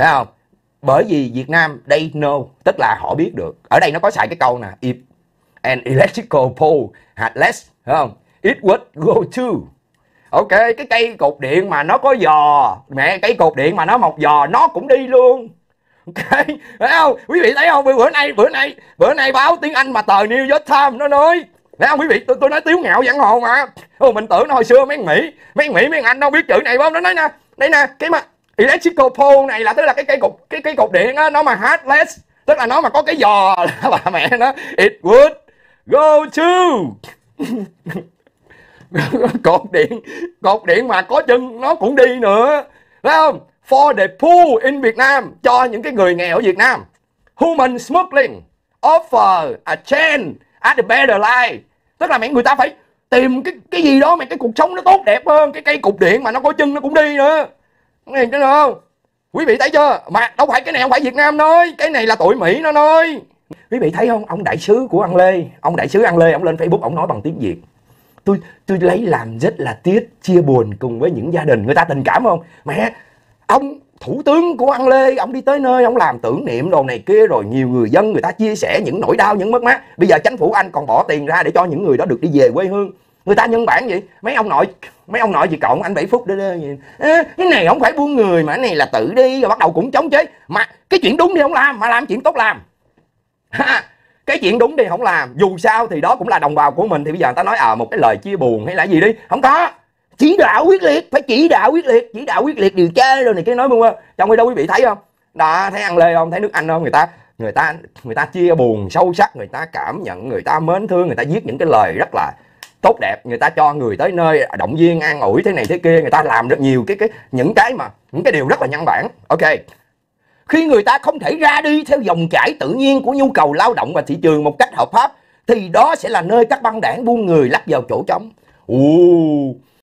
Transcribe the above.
Thấy không? Bởi vì Việt Nam they know, tức là họ biết được. Ở đây nó có xài cái câu nè, if an electrical pole had less, thấy không? It would go to. Ok, cái cây cột điện mà nó có giò, mẹ cây cột điện mà nó mọc giò nó cũng đi luôn. Ok, thấy không? Quý vị thấy không? Bữa nay bữa nay bữa nay báo tiếng Anh mà tờ New York Times nó nói Thấy không quý vị, tôi, tôi nói tiếng ngạo giảng hồ mà. ô mình tưởng nó hồi xưa mấy Mỹ, mấy Mỹ mấy Anh đâu biết chữ này không? Nó nói nè, đây nè, cái mà electrical pole này là tức là cái cây cục cái cây cục điện á nó mà heartless tức là nó mà có cái giò bà mẹ nó it would go to cột điện cột điện mà có chân nó cũng đi nữa phải không for the poor in Việt Nam cho những cái người nghèo ở Việt Nam human smuggling offer a chance at the better life tức là mẹ người ta phải tìm cái cái gì đó mà cái cuộc sống nó tốt đẹp hơn cái cây cục điện mà nó có chân nó cũng đi nữa nghe chứ không quý vị thấy chưa mà đâu phải cái này không phải việt nam nói cái này là tội mỹ nó nói quý vị thấy không ông đại sứ của ăn lê ông đại sứ ăn lê ông lên facebook ông nói bằng tiếng việt tôi tôi lấy làm rất là tiếc chia buồn cùng với những gia đình người ta tình cảm không mẹ ông thủ tướng của ăn lê ông đi tới nơi ông làm tưởng niệm đồ này kia rồi nhiều người dân người ta chia sẻ những nỗi đau những mất mát bây giờ chính phủ anh còn bỏ tiền ra để cho những người đó được đi về quê hương người ta nhân bản vậy mấy ông nội mấy ông nội gì cộng anh bảy phút đó, đó à, cái này không phải buông người mà cái này là tự đi rồi bắt đầu cũng chống chế mà cái chuyện đúng thì không làm mà làm chuyện tốt làm ha cái chuyện đúng thì không làm dù sao thì đó cũng là đồng bào của mình thì bây giờ người ta nói à một cái lời chia buồn hay là gì đi không có chỉ đạo quyết liệt phải chỉ đạo quyết liệt chỉ đạo quyết liệt điều tra rồi này cái nói bông trong khi đâu quý vị thấy không đó thấy ăn lê không thấy nước anh không người ta người ta người ta chia buồn sâu sắc người ta cảm nhận người ta mến thương người ta viết những cái lời rất là tốt đẹp người ta cho người tới nơi à, động viên an ủi thế này thế kia người ta làm rất nhiều cái cái những cái mà những cái điều rất là nhân bản ok khi người ta không thể ra đi theo dòng chảy tự nhiên của nhu cầu lao động và thị trường một cách hợp pháp thì đó sẽ là nơi các băng đảng buôn người lắp vào chỗ trống. Ồ,